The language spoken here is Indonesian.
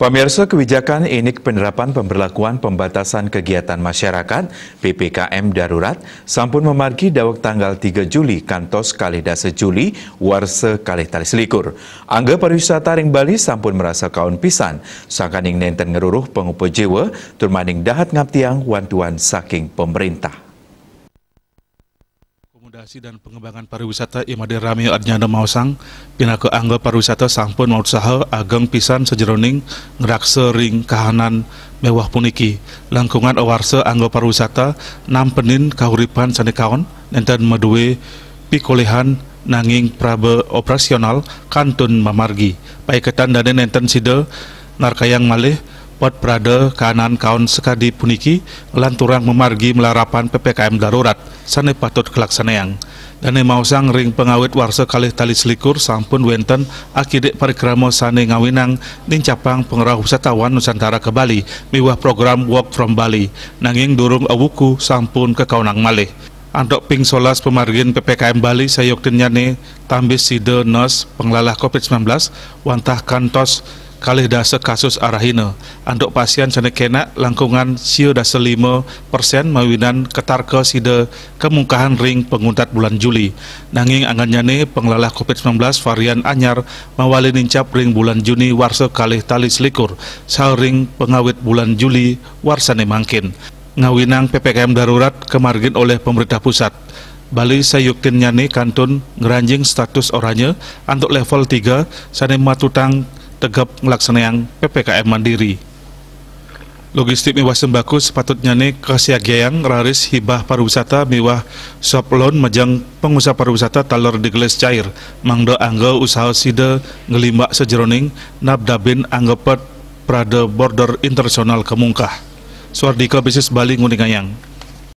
Pemirsa kebijakan ini penerapan pemberlakuan pembatasan kegiatan masyarakat PPKM darurat sampun memargi dawak tanggal 3 Juli kantos kalih dasa Juli warse kali tali selikur. Angga pariwisata ring Bali sampun merasa kaun pisan sangkaning nenten ngeruruh pengupo jiwa turmaning dahat ngaptiang wantuan saking pemerintah. Akomodasi dan pengembangan pariwisata Imade Ramio Adnyana Mausang, pinaka angga pariwisata sampun mautsaha ageng pisan sejeroning ngerakse ring kahanan mewah puniki. Langkungan awarse angga pariwisata nampenin kahuripan sanekaon nenten meduwe pikolehan nanging prabe operasional kantun mamargi. Paiketan dane nenten sida narkayang malih Pot Prade kanan kaon sekadi puniki lanturang memargi melarapan PPKM darurat sane patut Dan Dane mausang ring pengawet warsa kali tali selikur sampun wenten akidik parikramo sane ngawinang nincapang pengerah wisatawan Nusantara ke Bali miwah program Walk from Bali nanging durung awuku sampun kekaunang malih. Antok ping solas pemargin PPKM Bali sayok denyane tambis sida nos penglalah COVID-19 wantah kantos kalih dasa kasus arahina andok pasien sana kena langkungan sio dasa lima persen mawinan ke sida kemungkahan ring penguntat bulan Juli nanging anganjane pengelalah COVID-19 varian anyar mawali nincap ring bulan Juni warsa kalih tali selikur sao ring pengawit bulan Juli warsa warsane mangkin ngawinang PPKM darurat kemargin oleh pemerintah pusat Bali sayuktin nyane kantun ngeranjing status oranye untuk level 3 sane matutang tegap melaksanakan PPKM Mandiri. Logistik mewah sembako sepatutnya nih kasiageang raris hibah pariwisata mewah soplon majang pengusaha pariwisata talor digeles cair mangdo angga usaha sida ngelimbak sejeroning nabdabin anggapet prade border internasional kemungkah. Suardika bisnis Bali Nguningayang.